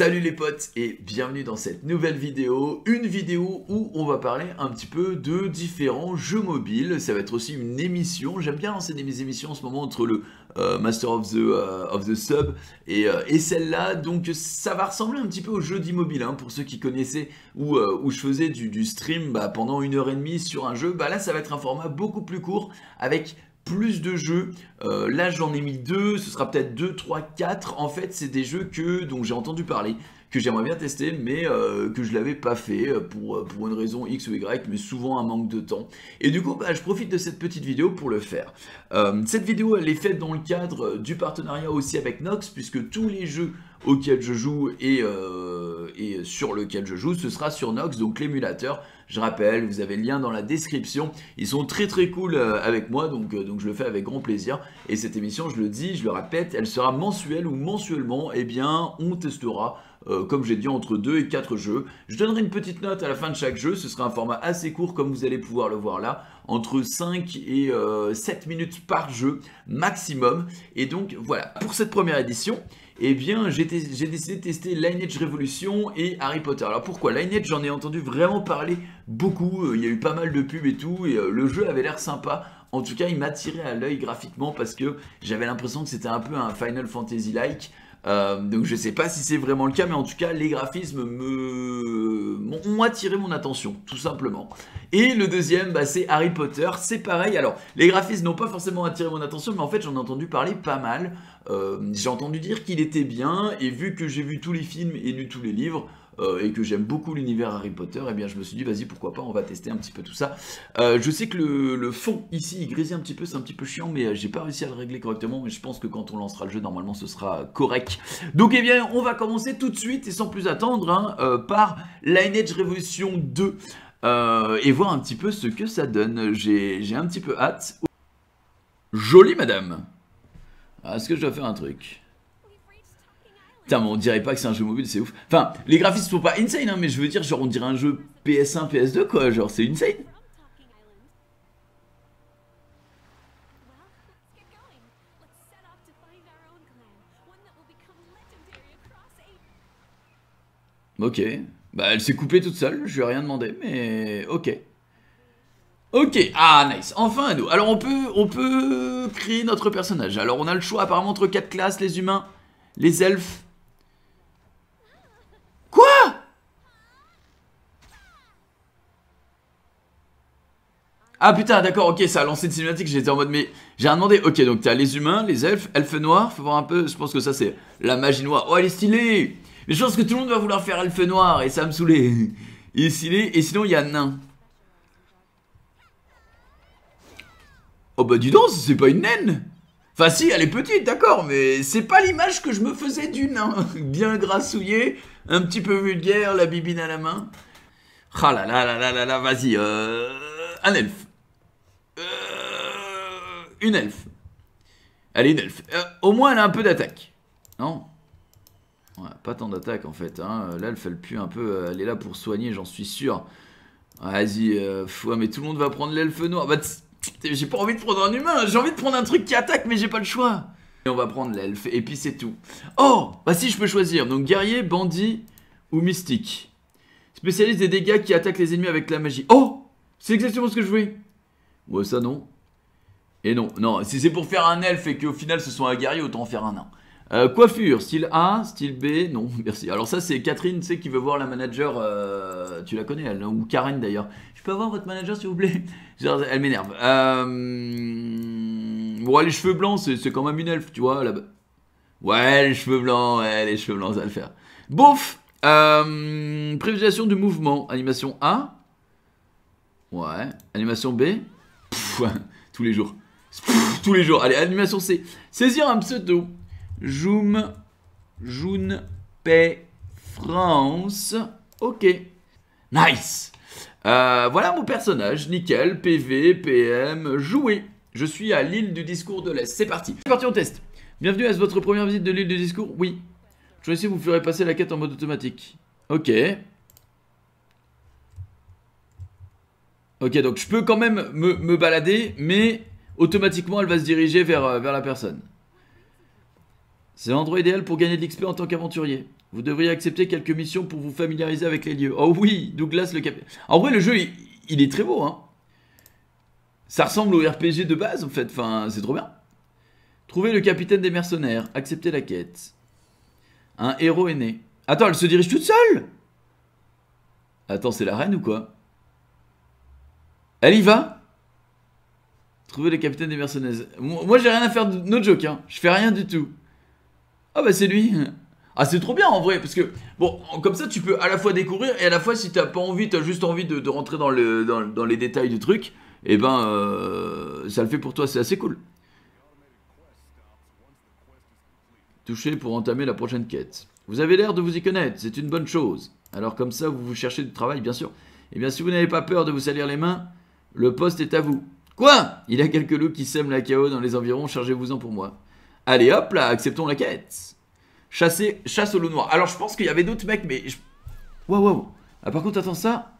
Salut les potes et bienvenue dans cette nouvelle vidéo, une vidéo où on va parler un petit peu de différents jeux mobiles, ça va être aussi une émission, j'aime bien lancer des émissions en ce moment entre le euh, Master of the, euh, of the Sub euh, et, celle-là, donc ça va ressembler un petit peu au jeu d'immobile, hein. pour ceux qui connaissaient où, où je faisais du, stream bah, pendant une heure et demie sur un jeu, bah là ça va être un format beaucoup plus court avec plus de jeux. Euh, là, j'en ai mis deux, ce sera peut-être 2, 3, 4. En fait, c'est des jeux que, dont j'ai entendu parler, que j'aimerais bien tester, mais euh, que je ne l'avais pas fait euh, euh, pour, une raison X ou Y, mais souvent un manque de temps. Et du coup, bah, je profite de cette petite vidéo pour le faire. cette vidéo, elle est faite dans le cadre du partenariat aussi avec Nox, puisque tous les jeux auxquels je joue et, sur lesquels je joue, ce sera sur Nox, donc l'émulateur. Je rappelle, vous avez le lien dans la description. Ils sont très très cool avec moi, donc, donc je le fais avec grand plaisir. Et cette émission, je le dis, je le répète, elle sera mensuelle ou mensuellement, eh bien, on testera euh, comme j'ai dit, entre 2 et 4 jeux. Je donnerai une petite note à la fin de chaque jeu, ce sera un format assez court comme vous allez pouvoir le voir là, entre 5 et 7 euh, minutes par jeu maximum. Et donc voilà, pour cette première édition, eh bien, j'ai décidé de tester Lineage Revolution et Harry Potter. Alors pourquoi Lineage, j'en ai entendu vraiment parler beaucoup, euh, il y a eu pas mal de pubs et tout, et le jeu avait l'air sympa. En tout cas, il m'attirait à l'œil graphiquement parce que j'avais l'impression que c'était un peu un Final Fantasy-like. Euh, donc je sais pas si c'est vraiment le cas, mais en tout cas les graphismes m'ont attiré mon attention, tout simplement. Et le deuxième, bah, c'est Harry Potter, c'est pareil. Alors les graphismes n'ont pas forcément attiré mon attention, mais en fait j'en ai entendu parler pas mal. Euh, j'ai entendu dire qu'il était bien, et vu que j'ai vu tous les films et lu tous les livres, euh, et que j'aime beaucoup l'univers Harry Potter, et eh bien je me suis dit, vas-y, pourquoi pas, on va tester un petit peu tout ça. Euh, je sais que le, fond ici, il grésille un petit peu, c'est un petit peu chiant, mais euh, j'ai pas réussi à le régler correctement, mais je pense que quand on lancera le jeu, normalement, ce sera correct. Donc, eh bien, on va commencer tout de suite, et sans plus attendre, hein, par Lineage Revolution 2, et voir un petit peu ce que ça donne. J'ai un petit peu hâte. Jolie madame ah, Est-ce que je dois faire un truc Putain, on dirait pas que c'est un jeu mobile, c'est ouf. Enfin, les graphismes sont pas insane, hein, mais je veux dire, genre, on dirait un jeu PS1, PS2, quoi. Genre, c'est insane. Ok. Bah, elle s'est coupée toute seule, je lui ai rien demandé, mais ok. Ok, ah nice, enfin nous. Alors on peut, on peut créer notre personnage. Alors on a le choix apparemment entre quatre classes, les humains, les elfes, Ah putain, d'accord, ok, ça a lancé une cinématique, j'étais en mode, mais j'ai rien demandé. Ok, donc t'as les humains, les elfes, elfes noirs, faut voir un peu, je pense que ça c'est la magie noire. Oh, elle est stylée Mais je pense que tout le monde va vouloir faire elfe noir, et ça me saouler Il est stylé, et sinon il y a nain. Oh bah dis donc, c'est pas une naine Enfin si, elle est petite, d'accord, mais c'est pas l'image que je me faisais du nain. Bien grassouillé, un petit peu vulgaire, la bibine à la main. Ah là là là là là vas-y, euh, un elfe. Euh, une elfe. Elle est une elfe. Euh, au moins, elle a un peu d'attaque. Non Pas tant d'attaque, en fait. Hein. L'elfe, elle pue un peu. Euh, elle est là pour soigner, j'en suis sûr. Vas-y, mais tout le monde va prendre l'elfe noir. Bah, j'ai pas envie de prendre un humain. J'ai envie de prendre un truc qui attaque, mais j'ai pas le choix. Et on va prendre l'elfe, et puis c'est tout. Oh Bah si, je peux choisir. Donc, guerrier, bandit ou mystique. Spécialiste des dégâts qui attaquent les ennemis avec la magie. Oh C'est exactement ce que je voulais. Ouais, ça non. Et non, non, si c'est pour faire un elf et qu'au final ce soit un guerrier, autant en faire un nain. Euh, coiffure, style A, style B, non, merci. Alors ça c'est Catherine, tu sais, qui veut voir la manager, euh, tu la connais elle, hein, ou Karen d'ailleurs. Je peux avoir votre manager s'il vous plaît Elle m'énerve. Euh... Bon, les cheveux blancs, c'est quand même une elfe, tu vois, là Ouais, les cheveux blancs, ouais, les cheveux blancs, ça va le faire. Bouf euh, prévisation du mouvement, animation A. Ouais, animation B tous les jours. tous les jours. Allez, animation C. Saisir un pseudo. Joum. paix France. Ok. Nice. Euh, voilà mon personnage. Nickel. PV, PM. Jouer. Je suis à l'île du discours de l'Est. C'est parti. C'est parti, au test. Bienvenue, à votre première visite de l'île du discours Oui. Je vais essayer, vous ferez passer la quête en mode automatique. Ok. Ok, donc je peux quand même me, balader, mais automatiquement elle va se diriger vers, euh, vers la personne. C'est l'endroit idéal pour gagner de l'XP en tant qu'aventurier. Vous devriez accepter quelques missions pour vous familiariser avec les lieux. Oh oui, Douglas le capitaine. En vrai, le jeu, il, est très beau. Hein. Ça ressemble au RPG de base, en fait. Enfin, c'est trop bien. Trouver le capitaine des mercenaires. Accepter la quête. Un héros est né. Attends, elle se dirige toute seule Attends, c'est la reine ou quoi elle y va Trouver le capitaine des mercenaires. Moi, j'ai rien à faire de no joke, hein. Je fais rien du tout. Ah bah c'est lui. Ah c'est trop bien en vrai, parce que bon, comme ça tu peux à la fois découvrir et à la fois si t'as pas envie, t'as juste envie de, rentrer dans, le, dans, les détails du truc, et eh ben euh, ça le fait pour toi, c'est assez cool. Toucher pour entamer la prochaine quête. Vous avez l'air de vous y connaître, c'est une bonne chose. Alors comme ça, vous, vous cherchez du travail, bien sûr. Et eh bien si vous n'avez pas peur de vous salir les mains, le poste est à vous. Quoi Il y a quelques loups qui sèment la chaos dans les environs, chargez-vous-en pour moi. Allez hop là, acceptons la quête. Chasser, chasse au loup noir. Alors je pense qu'il y avait d'autres mecs, mais. Waouh, waouh. Ah, par contre, attends ça.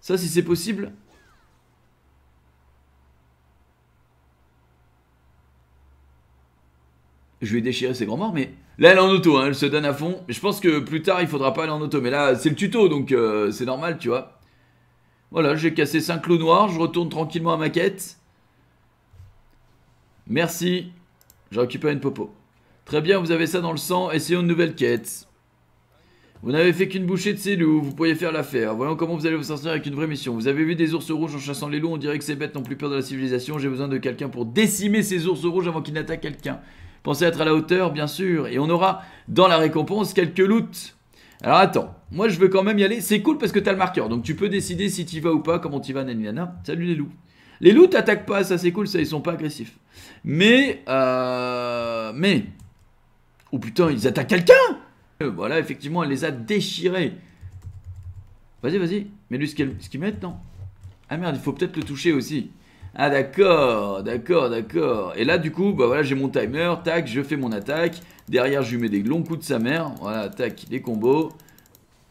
Ça, si c'est possible. Je vais déchirer ses grands morts, mais. Là, elle est en auto, hein, elle se donne à fond. Je pense que plus tard, il faudra pas aller en auto. Mais là, c'est le tuto, donc euh, c'est normal, tu vois. Voilà, j'ai cassé 5 clous noirs, je retourne tranquillement à ma quête. Merci, j'ai récupéré une popo. Très bien, vous avez ça dans le sang, essayons une nouvelle quête. Vous n'avez fait qu'une bouchée de ces loups, vous pourriez faire l'affaire. Voyons comment vous allez vous sortir avec une vraie mission. Vous avez vu des ours rouges en chassant les loups, on dirait que ces bêtes n'ont plus peur de la civilisation. J'ai besoin de quelqu'un pour décimer ces ours rouges avant qu'ils n'attaquent quelqu'un. Pensez à être à la hauteur, bien sûr, et on aura dans la récompense quelques loots. Alors attends, moi je veux quand même y aller. C'est cool parce que t'as le marqueur, donc tu peux décider si t'y vas ou pas, comment t'y vas, Naniana. Salut les loups. Les loups t'attaquent pas, ça c'est cool, ça ils sont pas agressifs. Mais, euh, mais, oh putain, ils attaquent quelqu'un euh, Voilà, effectivement, elle les a déchirés. Vas-y, vas-y, mets-lui ce qu'ils met mettent, non Ah merde, il faut peut-être le toucher aussi. Ah d'accord, d'accord, d'accord. Et là du coup, bah voilà, j'ai mon timer, tac, je fais mon attaque. Derrière, je lui mets des longs coups de sa mère. Voilà, tac, des combos.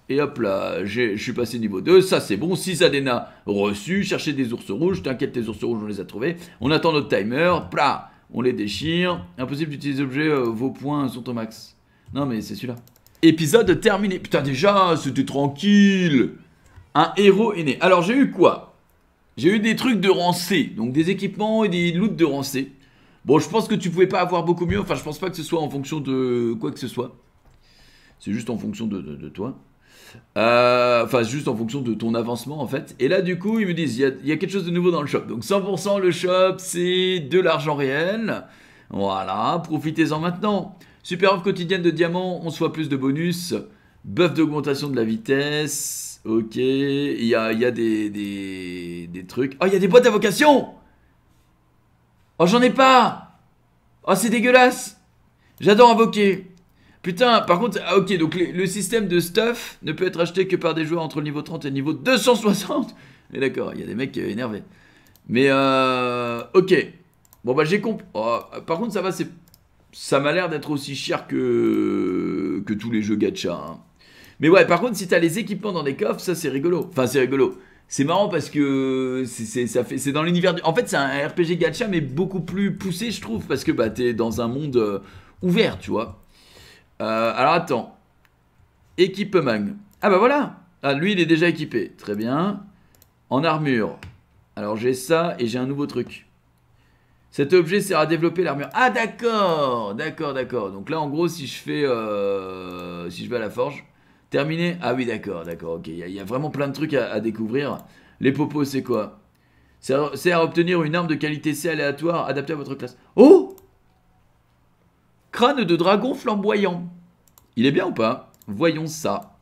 Et hop là, je suis passé niveau 2, ça c'est bon, 6 Adena reçus, chercher des ours rouges, t'inquiète les ours rouges on les a trouvés, on attend notre timer, plat, on les déchire, impossible d'utiliser l'objet, euh, vos points sont au max. Non mais c'est celui-là. Épisode terminé, putain déjà, c'était tranquille Un héros est né. Alors j'ai eu quoi j'ai eu des trucs de rancé, donc des équipements et des loots de rancé. Bon, je pense que tu pouvais pas avoir beaucoup mieux. Enfin, je pense pas que ce soit en fonction de quoi que ce soit. C'est juste en fonction de, toi. Euh, enfin, juste en fonction de ton avancement, en fait. Et là, du coup, ils me disent, il y, a, quelque chose de nouveau dans le shop. Donc, 100% le shop, c'est de l'argent réel. Voilà, profitez-en maintenant. Super offre quotidienne de diamants, on soit plus de bonus. Buff d'augmentation de la vitesse. Ok, il y a, des, des, des, trucs. Oh, il y a des boîtes à vocation Oh, j'en ai pas Oh, c'est dégueulasse J'adore invoquer. Putain, par contre, ah, ok, donc le système de stuff ne peut être acheté que par des joueurs entre le niveau 30 et le niveau 260. Mais d'accord, il y a des mecs euh, énervés. Mais euh, ok. Bon bah j'ai compris. Oh, par contre, ça va, c'est ça m'a l'air d'être aussi cher que que tous les jeux gacha. Hein. Mais ouais, par contre, si t'as les équipements dans des coffres, ça c'est rigolo. Enfin, c'est rigolo. C'est marrant parce que c'est dans l'univers du en fait c'est un RPG gacha mais beaucoup plus poussé je trouve parce que bah t'es dans un monde euh, ouvert tu vois euh, alors attends équipement ah bah voilà ah lui il est déjà équipé très bien en armure alors j'ai ça et j'ai un nouveau truc cet objet sert à développer l'armure ah d'accord d'accord d'accord donc là en gros si je fais euh, si je vais à la forge Terminé Ah oui, d'accord, d'accord, ok. Il y, a vraiment plein de trucs à, découvrir. Les popos, c'est quoi C'est à, obtenir une arme de qualité C aléatoire adaptée à votre classe. Oh Crâne de dragon flamboyant. Il est bien ou pas Voyons ça.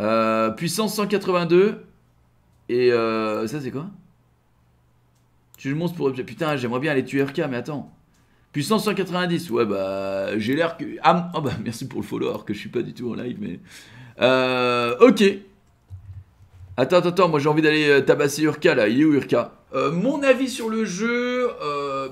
Euh, puissance 182. Et euh, ça, c'est quoi Tu le montres pour Putain, j'aimerais bien aller tuer RK, mais attends. 190, ouais, bah, j'ai l'air que. Ah, oh, bah, merci pour le follow, que je suis pas du tout en live, mais. Euh, ok. Attends, attends, attends, moi j'ai envie d'aller euh, tabasser Urka là, il est où Urka euh, Mon avis sur le jeu,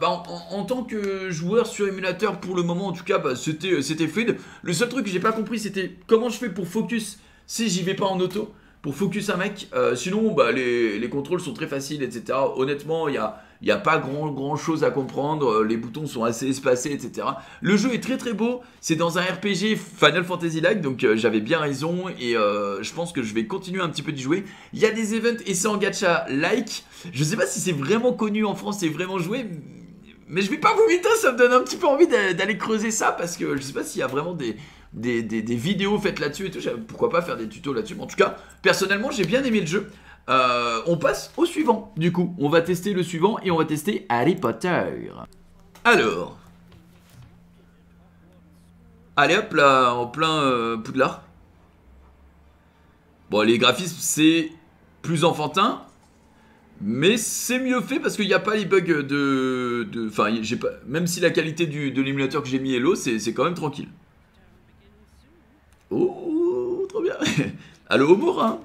bah, en, tant que joueur sur émulateur pour le moment en tout cas, bah, c'était, c'était fluide. Le seul truc que j'ai pas compris c'était comment je fais pour focus si j'y vais pas en auto, pour focus un mec. sinon, bah, les, les, contrôles sont très faciles, etc. Honnêtement, il y a, il n'y a pas grand, grand chose à comprendre. Euh, les boutons sont assez espacés, etc. Le jeu est très très beau. C'est dans un RPG Final Fantasy-like. Donc euh, j'avais bien raison. Et euh, je pense que je vais continuer un petit peu d'y jouer. Il y a des events et c'est en gacha-like. Je ne sais pas si c'est vraiment connu en France c'est vraiment joué. Mais je ne vais pas vous m'étonner, ça me donne un petit peu envie d'aller creuser ça parce que je ne sais pas s'il y a vraiment des, des, des vidéos faites là-dessus et tout. Pourquoi pas faire des tutos là-dessus. en tout cas, personnellement, j'ai bien aimé le jeu. Euh, on passe au suivant, du coup. On va tester le suivant et on va tester Harry Potter. Alors. Allez hop là, en plein euh, Poudlard. Bon, les graphismes, c'est plus enfantin. Mais c'est mieux fait parce qu'il n'y a pas les bugs de. Enfin, j'ai pas. Même si la qualité de l'émulateur que j'ai mis est low, c'est quand même tranquille. Oh, trop bien. Allo au hein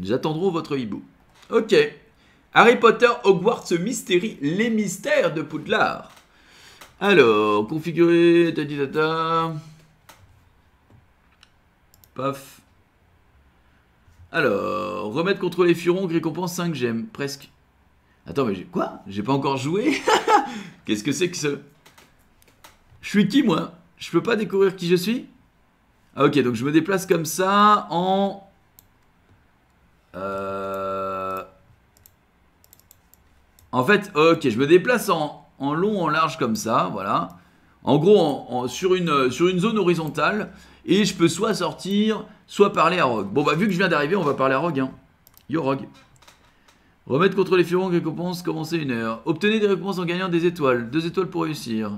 nous attendrons votre hibou. Ok. Harry Potter, Hogwarts Mystery, les mystères de Poudlard. Alors, configurer, ta, ta, Paf. Alors, remettre contre les furons, récompense 5 gemmes, presque. Attends, mais quoi J'ai pas encore joué Qu'est-ce que c'est que ce Je suis qui, moi Je peux pas découvrir qui je suis Ah, ok, donc je me déplace comme ça en euh, en fait, ok, je me déplace en, long, en large comme ça, voilà. En gros, sur, une, sur une zone horizontale. Et je peux soit sortir, soit parler à Rogue. Bon, bah, vu que je viens d'arriver, on va parler à Rogue. Hein. Yo, Rogue. Remettre contre les furons récompense, commencer une heure. Obtenez des récompenses en gagnant des étoiles. Deux étoiles pour réussir.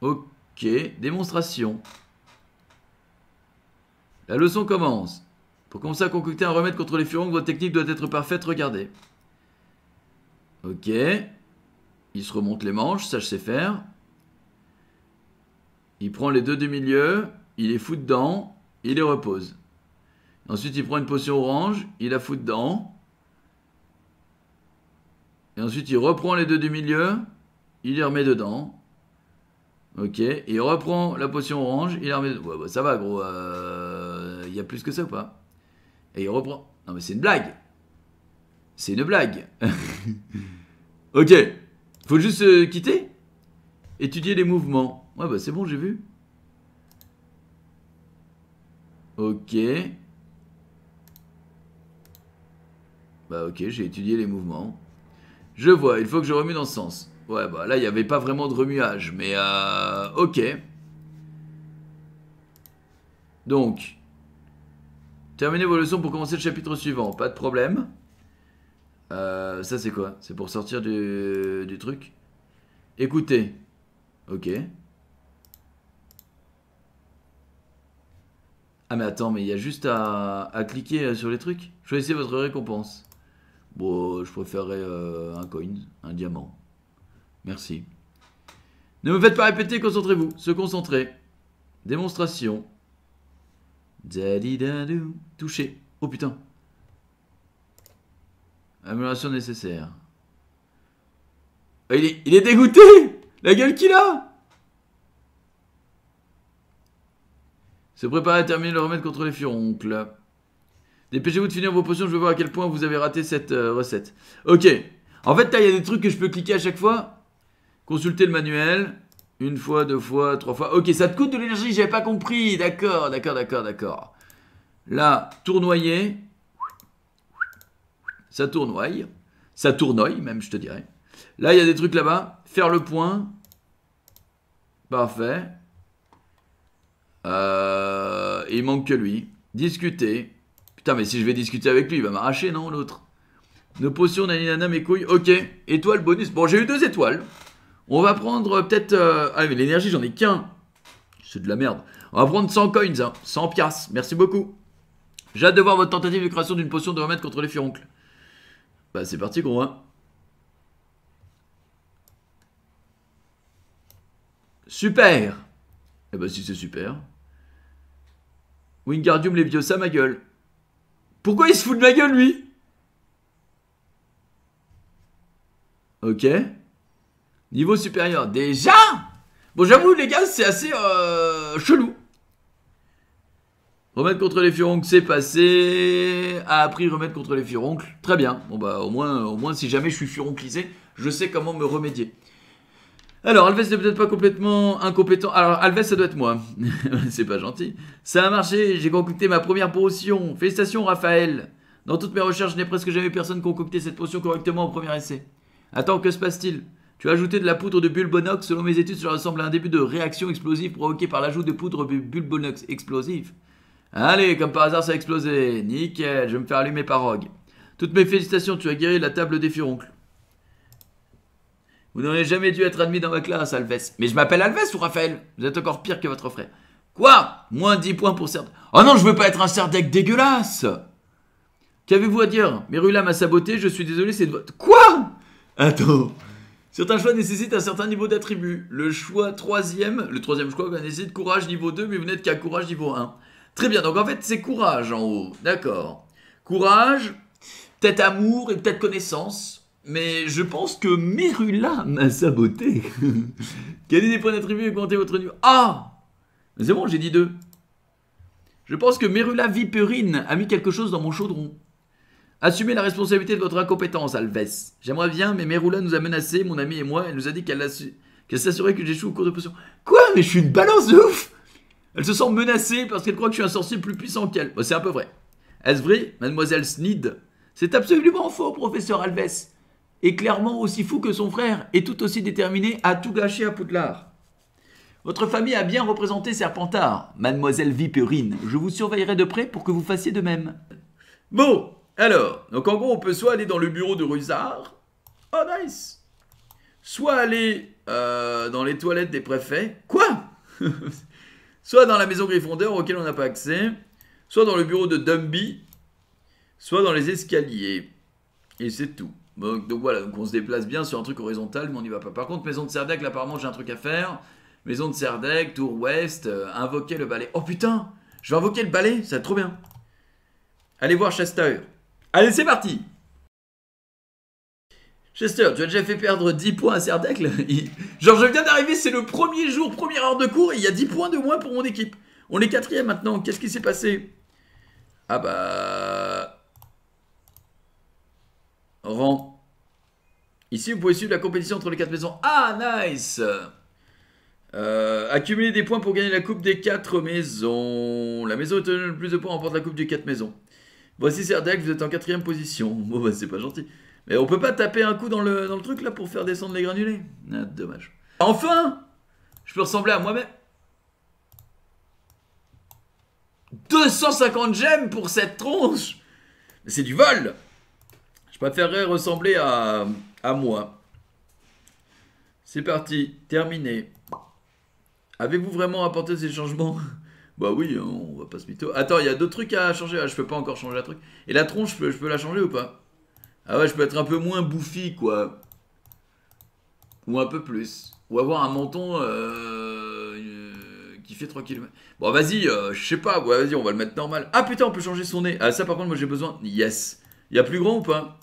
Ok, démonstration. La leçon commence. Pour comme ça concocter un remède contre les furons, votre technique doit être parfaite, regardez. Ok. Il se remonte les manches, ça je sais faire. Il prend les deux du milieu, il les fout dedans, il les repose. Ensuite, il prend une potion orange, il la fout dedans. Et ensuite, il reprend les deux du milieu, il les remet dedans. Ok, il reprend la potion orange, il les remet dedans. Bah, ça va, gros. Euh, il y a plus que ça ou pas et il reprend. Non mais c'est une blague. C'est une blague. ok. Faut juste euh, quitter. Étudier les mouvements. Ouais bah c'est bon, j'ai vu. Ok. Bah ok, j'ai étudié les mouvements. Je vois, il faut que je remue dans ce sens. Ouais, bah là, il n'y avait pas vraiment de remuage, mais euh, ok. Donc, Terminez vos leçons pour commencer le chapitre suivant. Pas de problème. Euh, ça, c'est quoi C'est pour sortir du, truc Écoutez. Ok. Ah mais attends, mais il y a juste à, cliquer euh, sur les trucs. Choisissez votre récompense. Bon, euh, je préférerais un coin, un diamant. Merci. Ne me faites pas répéter, concentrez-vous. Se concentrer. Démonstration. Dadidadou. Touché. Oh putain. Amélioration nécessaire. Ah, il est, dégoûté La gueule qu'il a Se préparer à terminer le remède contre les furoncles. Dépêchez-vous de finir vos potions, je veux voir à quel point vous avez raté cette euh, recette. Ok. En fait, il y a des trucs que je peux cliquer à chaque fois. Consulter le manuel. Une fois, deux fois, trois fois. Ok, ça te coûte de l'énergie, j'avais pas compris. D'accord, d'accord, d'accord, d'accord. Là, tournoyer. Ça tournoie. Ça tournoie, même, je te dirais. Là, il y a des trucs là-bas. Faire le point. Parfait. Euh, il manque que lui. Discuter. Putain, mais si je vais discuter avec lui, il va m'arracher, non, l'autre Nos potions, naninana, mes couilles. Ok. Étoile bonus. Bon, j'ai eu deux étoiles. On va prendre euh, peut-être... Euh, ah, mais l'énergie, j'en ai qu'un. C'est de la merde. On va prendre 100 coins, hein. 100 piastres. Merci beaucoup. J'ai hâte de voir votre tentative de création d'une potion de remède contre les furoncles. Bah, c'est parti, gros, hein. Super Eh bah, si c'est super. Wingardium ça, ma gueule. Pourquoi il se fout de ma gueule, lui Ok. Niveau supérieur. Déjà Bon, j'avoue, les gars, c'est assez euh, chelou. Remettre contre les furoncles, c'est passé. A appris remettre contre les furoncles. Très bien. Bon, bah, au moins, au moins si jamais je suis furonclisé, je sais comment me remédier. Alors, Alves n'est peut-être pas complètement incompétent. Alors, Alves, ça doit être moi. c'est pas gentil. Ça a marché, j'ai concocté ma première potion. Félicitations, Raphaël. Dans toutes mes recherches, je n'ai presque jamais personne concocté cette potion correctement au premier essai. Attends, que se passe-t-il tu as ajouté de la poudre de bulbonox. Selon mes études, cela ressemble à un début de réaction explosive provoquée par l'ajout de poudre de bulbonox explosif. Allez, comme par hasard, ça a explosé. Nickel, je vais me faire allumer par Rogue. Toutes mes félicitations, tu as guéri la table des furoncles. Vous n'auriez jamais dû être admis dans ma classe, Alves. Mais je m'appelle Alves ou Raphaël Vous êtes encore pire que votre frère. Quoi Moins 10 points pour Serdec. Oh non, je veux pas être un Serdec dégueulasse Qu'avez-vous à dire Merula m'a saboté, je suis désolé, c'est de votre... Quoi Attends Certains choix nécessitent un certain niveau d'attribut. Le choix troisième, le troisième choix nécessite courage niveau 2, mais vous n'êtes qu'à courage niveau 1. Très bien, donc en fait c'est courage en haut, d'accord. Courage, peut-être amour et peut-être connaissance. Mais je pense que Merula m'a saboté. Quel est des points d'attribut et votre niveau Ah C'est bon, j'ai dit 2. Je pense que Merula Viperine a mis quelque chose dans mon chaudron. Assumez la responsabilité de votre incompétence, Alves. J'aimerais bien, mais Merula nous a menacés, mon ami et moi. Elle nous a dit qu'elle s'assurait que j'échoue au cours de potion. Quoi Mais je suis une balance de ouf Elle se sent menacée parce qu'elle croit que je suis un sorcier plus puissant qu'elle. c'est un peu vrai. Est-ce vrai, mademoiselle Snid ?»« C'est absolument faux, professeur Alves. Et clairement aussi fou que son frère, et tout aussi déterminé à tout gâcher à Poudlard. Votre famille a bien représenté Serpentard, mademoiselle Viperine. Je vous surveillerai de près pour que vous fassiez de même. Bon, alors, donc en gros, on peut soit aller dans le bureau de Ruzard, Oh, nice Soit aller euh, dans les toilettes des préfets. Quoi Soit dans la maison Grifondeur, auquel on n'a pas accès. Soit dans le bureau de Dumby. Soit dans les escaliers. Et c'est tout. Donc, voilà, on se déplace bien sur un truc horizontal, mais on n'y va pas. Par contre, maison de Serdec, là apparemment j'ai un truc à faire. Maison de Serdec, tour ouest, euh, invoquer le balai. Oh putain, je vais invoquer le balai, ça va être trop bien. Allez voir Chester. Allez, c'est parti Chester, tu as déjà fait perdre 10 points à Cerdacle Genre, je viens d'arriver, c'est le premier jour, première heure de cours, et il y a 10 points de moins pour mon équipe. On est quatrième maintenant, qu'est-ce qui s'est passé Ah bah... Rang. Ici, vous pouvez suivre la compétition entre les quatre maisons. Ah, nice euh, accumuler des points pour gagner la coupe des 4 maisons. La maison obtenant le plus de points remporte la coupe des 4 maisons. Voici Serdek, vous êtes en quatrième position. Bon, bah, c'est pas gentil. Mais on peut pas taper un coup dans le, truc là pour faire descendre les granulés ah, Dommage. Enfin Je peux ressembler à moi-même. 250 gemmes pour cette tronche Mais c'est du vol Je préférerais ressembler à, à moi. C'est parti, terminé. Avez-vous vraiment apporté ces changements bah oui, hein, on va pas se mytho. Attends, il y a d'autres trucs à changer. Ah, je peux pas encore changer la truc. Et la tronche, je peux, la changer ou pas Ah ouais, je peux être un peu moins bouffi, quoi. Ou un peu plus. Ou avoir un menton euh, euh, qui fait 3 km. Bon, vas-y, euh, je sais pas. vas-y, on va le mettre normal. Ah putain, on peut changer son nez. Ah, ça, par contre, moi j'ai besoin. Yes. Il y a plus grand ou pas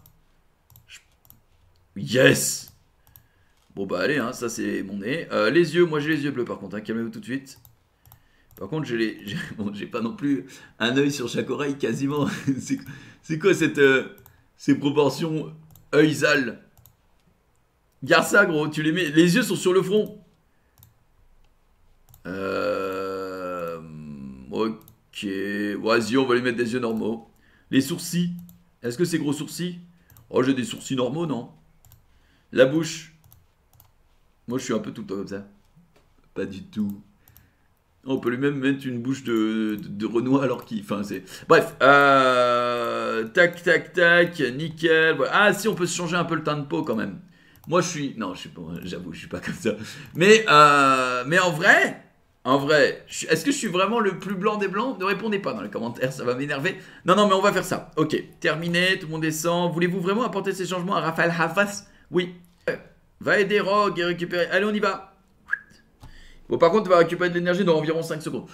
Yes Bon, bah allez, hein, ça c'est mon nez. les yeux, moi j'ai les yeux bleus par contre. Hein. Calmez-vous tout de suite. Par contre, je n'ai pas non plus un œil sur chaque oreille quasiment. c'est quoi cette, euh, ces proportions œil sale Garde ça, gros, tu les mets. Les yeux sont sur le front. Euh, ok. Vas-y, on va lui mettre des yeux normaux. Les sourcils. Est-ce que c'est gros sourcils Oh, j'ai des sourcils normaux, non La bouche. Moi, je suis un peu tout le temps comme ça. Pas du tout. On peut lui même mettre une bouche de, de, Renoir alors qu'il. Enfin, c'est. Bref. Euh, tac, tac, tac. Nickel. Ah, si, on peut se changer un peu le teint de peau quand même. Moi, je suis. Non, J'avoue, je suis pas comme ça. Mais, euh, mais en vrai. En vrai, est-ce que je suis vraiment le plus blanc des blancs Ne répondez pas dans les commentaires, ça va m'énerver. Non, non, mais on va faire ça. Ok, terminé, tout le monde descend. Voulez-vous vraiment apporter ces changements à Raphaël Hafas Oui. Euh, va aider Rogue et récupérer. Allez, on y va. Bon, par contre, tu vas récupérer de l'énergie dans environ 5 secondes.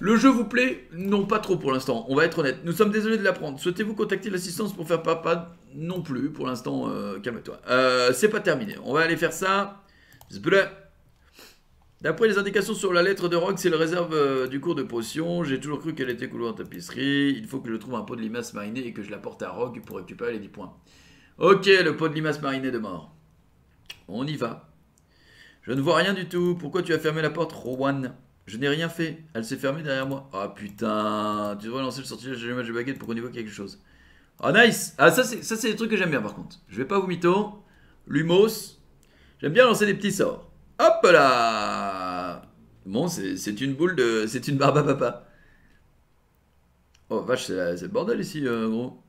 Le jeu vous plaît Non, pas trop pour l'instant, on va être honnête. Nous sommes désolés de l'apprendre. Souhaitez-vous contacter l'assistance pour faire papa Non plus, pour l'instant, euh, calme-toi. Euh, c'est pas terminé, on va aller faire ça. D'après les indications sur la lettre de Rogue, c'est le réserve euh, du cours de potion. J'ai toujours cru qu'elle était coulée en tapisserie. Il faut que je trouve un pot de limace marinée et que je la porte à Rogue pour récupérer les 10 points. Ok, le pot de limace marinée de mort. On y va. Je ne vois rien du tout. Pourquoi tu as fermé la porte, Rowan Je n'ai rien fait. Elle s'est fermée derrière moi. Ah oh, putain. Tu devrais lancer le sortilège de l'image de baguette pour qu'on y voit quelque chose. oh, nice. Ah ça c'est ça c'est des trucs que j'aime bien par contre. Je vais pas vous mytho. Lumos. J'aime bien lancer des petits sorts. Hop là. Bon c'est une boule de c'est une barbe à papa. Oh vache c'est le bordel ici euh, gros.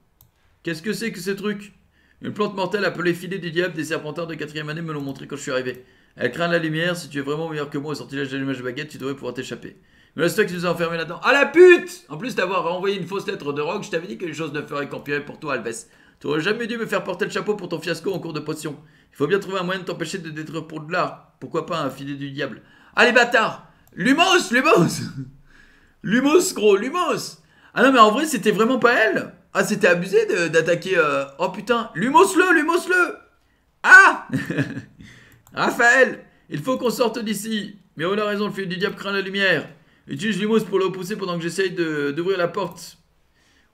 Qu'est-ce que c'est que ce truc Une plante mortelle appelée filet du diable des serpenteurs de quatrième année me l'ont montré quand je suis arrivé. Elle craint la lumière. Si tu es vraiment meilleur que moi au sortilège d'allumage de baguette, tu devrais pouvoir t'échapper. Mais c'est toi qui nous a enfermé là-dedans. Ah la pute En plus d'avoir envoyé une fausse lettre de Rogue, je t'avais dit que les choses ne feraient qu'empirer pour toi, Alves. Tu aurais jamais dû me faire porter le chapeau pour ton fiasco en cours de potion. Il faut bien trouver un moyen de t'empêcher de détruire pour de l'art. Pourquoi pas un filet du diable Allez, ah, bâtard Lumos Lumos Lumos, gros, Lumos Ah non, mais en vrai, c'était vraiment pas elle Ah, c'était abusé d'attaquer... Euh, oh putain Lumos-le Lumos-le Ah Raphaël, il faut qu'on sorte d'ici. Mais on a raison, le fils du diable craint la lumière. Utilise Lumos pour le repousser pendant que j'essaye d'ouvrir la porte.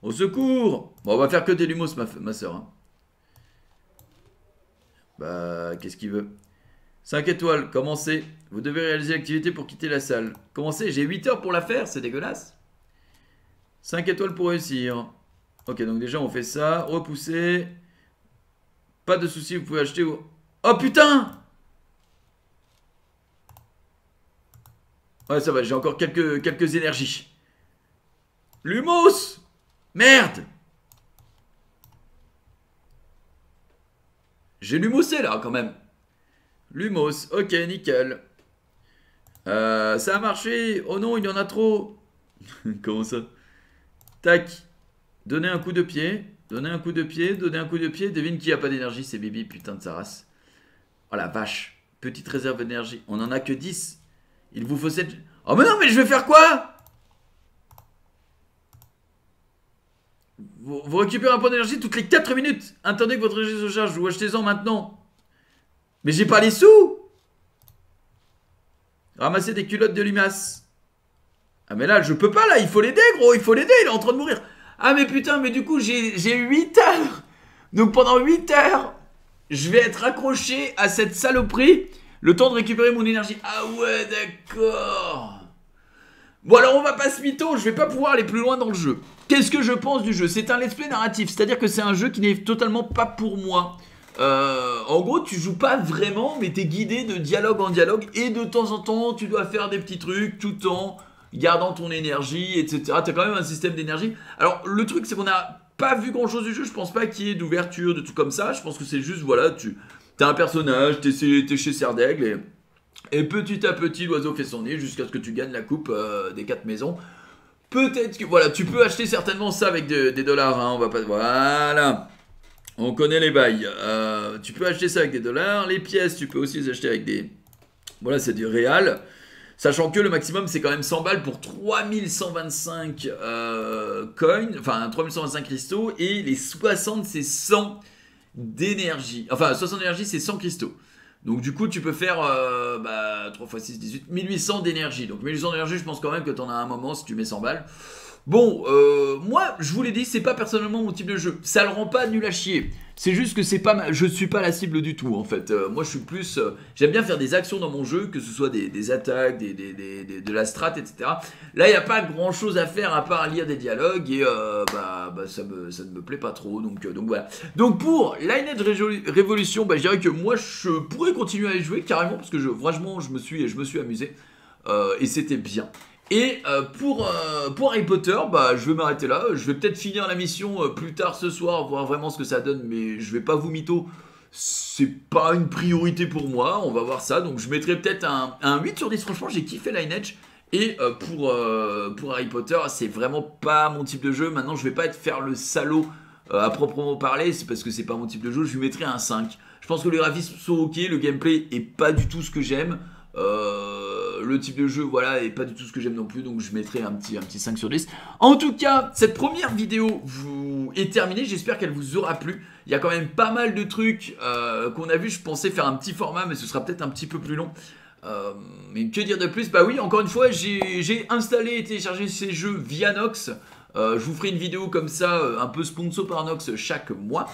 Au secours Bon, on va faire que des lumos, ma, ma soeur. Hein. Bah, qu'est-ce qu'il veut 5 étoiles, commencez. Vous devez réaliser l'activité pour quitter la salle. Commencez, j'ai 8 heures pour la faire, c'est dégueulasse. 5 étoiles pour réussir. Ok, donc déjà on fait ça. Repousser. Pas de soucis, vous pouvez acheter. Oh putain Ouais, ça va, j'ai encore quelques, quelques énergies. Lumos Merde J'ai lumosé là quand même. Lumos, ok, nickel. Euh, ça a marché. Oh non, il y en a trop. Comment ça Tac. Donnez un coup de pied. Donnez un coup de pied. Donnez un coup de pied. Devine qui a pas d'énergie, c'est Bibi, putain de sa race. Oh la vache. Petite réserve d'énergie. On en a que 10. Il vous faut cette... Oh mais non, mais je vais faire quoi vous, récupérez un point d'énergie toutes les 4 minutes. Attendez que votre énergie se charge. Vous achetez-en maintenant. Mais j'ai pas les sous Ramasser des culottes de limace Ah mais là, je peux pas là. Il faut l'aider, gros. Il faut l'aider. Il est en train de mourir. Ah mais putain, mais du coup, j'ai 8 heures. Donc pendant 8 heures, je vais être accroché à cette saloperie. Le temps de récupérer mon énergie. Ah ouais, d'accord. Bon alors on va pas se mytho, je vais pas pouvoir aller plus loin dans le jeu. Qu'est-ce que je pense du jeu C'est un let's play narratif, c'est-à-dire que c'est un jeu qui n'est totalement pas pour moi. Euh, en gros, tu joues pas vraiment, mais t'es guidé de dialogue en dialogue et de temps en temps, tu dois faire des petits trucs tout en gardant ton énergie, etc. T'as quand même un système d'énergie. Alors le truc, c'est qu'on a pas vu grand-chose du jeu. Je pense pas qu'il y ait d'ouverture, de tout comme ça. Je pense que c'est juste, voilà, tu T'as un personnage, t'es chez Serre et, petit à petit l'oiseau fait son nid jusqu'à ce que tu gagnes la coupe euh, des quatre maisons. Peut-être que. Voilà, tu peux acheter certainement ça avec des dollars, hein, on va pas. Voilà. On connaît les bails. Euh, tu peux acheter ça avec des dollars. Les pièces, tu peux aussi les acheter avec des. Voilà, c'est du réal. Sachant que le maximum, c'est quand même 100 balles pour 3125 euh, coins, enfin 3125 cristaux, et les 60, c'est 100 d'énergie. Enfin, 60 d'énergie, c'est 100 cristaux. Donc du coup, tu peux faire euh, bah, 3 x 6, 18, 1800 d'énergie. Donc 1800 d'énergie, je pense quand même que tu en as un moment si tu mets 100 balles. Bon, euh, moi, je vous l'ai dit, c'est pas personnellement mon type de jeu. Ça le rend pas nul à chier. C'est juste que c'est pas je suis pas la cible du tout en fait. Euh, moi, je suis plus. Euh, j'aime bien faire des actions dans mon jeu, que ce soit des, attaques, des, de la strat, etc. Là, il n'y a pas grand chose à faire à part lire des dialogues et bah, bah, ça, me, ne me plaît pas trop. Donc, donc voilà. Donc pour Lineage Révolution, bah, je dirais que moi, je pourrais continuer à y jouer carrément parce que je, franchement, je me suis, je me suis amusé et c'était bien. Et euh, euh, pour, Harry Potter, bah, je vais m'arrêter là. Je vais peut-être finir la mission euh, plus tard ce soir, voir vraiment ce que ça donne, mais je vais pas vous mytho. C'est pas une priorité pour moi, on va voir ça. Donc je mettrai peut-être un, 8 sur 10. Franchement, j'ai kiffé Lineage. Et pour, pour Harry Potter, c'est vraiment pas mon type de jeu. Maintenant, je vais pas être faire le salaud à proprement parler, c'est parce que c'est pas mon type de jeu. Je lui mettrai un 5. Je pense que les graphismes sont ok, le gameplay est pas du tout ce que j'aime. Euh le type de jeu, voilà, et pas du tout ce que j'aime non plus, donc je mettrai un petit, un petit 5 sur 10. En tout cas, cette première vidéo vous est terminée, j'espère qu'elle vous aura plu. Il y a quand même pas mal de trucs euh, qu'on a vu, je pensais faire un petit format, mais ce sera peut-être un petit peu plus long. Euh, mais que dire de plus Bah oui, encore une fois, j'ai installé et téléchargé ces jeux via Nox. Euh, je vous ferai une vidéo comme ça, un peu sponsor par Nox chaque mois.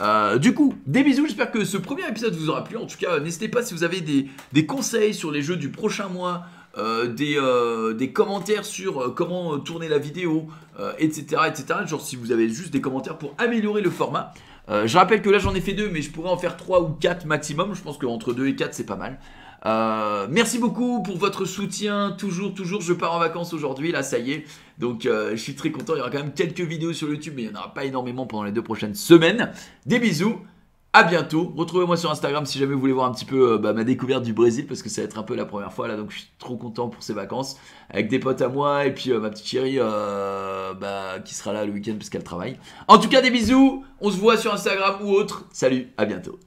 Euh, du coup, des bisous, j'espère que ce premier épisode vous aura plu. En tout cas, n'hésitez pas si vous avez des, conseils sur les jeux du prochain mois, euh, des, euh, des, commentaires sur comment tourner la vidéo, etc., etc. Genre si vous avez juste des commentaires pour améliorer le format. je rappelle que là j'en ai fait deux, mais je pourrais en faire trois ou quatre maximum. Je pense qu'entre deux et quatre c'est pas mal. Euh, merci beaucoup pour votre soutien. Toujours, toujours, je pars en vacances aujourd'hui. Là, ça y est. Donc, euh, je suis très content. Il y aura quand même quelques vidéos sur YouTube, mais il n'y en aura pas énormément pendant les deux prochaines semaines. Des bisous. À bientôt. Retrouvez-moi sur Instagram si jamais vous voulez voir un petit peu euh, bah, ma découverte du Brésil parce que ça va être un peu la première fois là. Donc, je suis trop content pour ces vacances avec des potes à moi et puis ma petite chérie bah, qui sera là le week-end parce qu'elle travaille. En tout cas, des bisous. On se voit sur Instagram ou autre. Salut. À bientôt.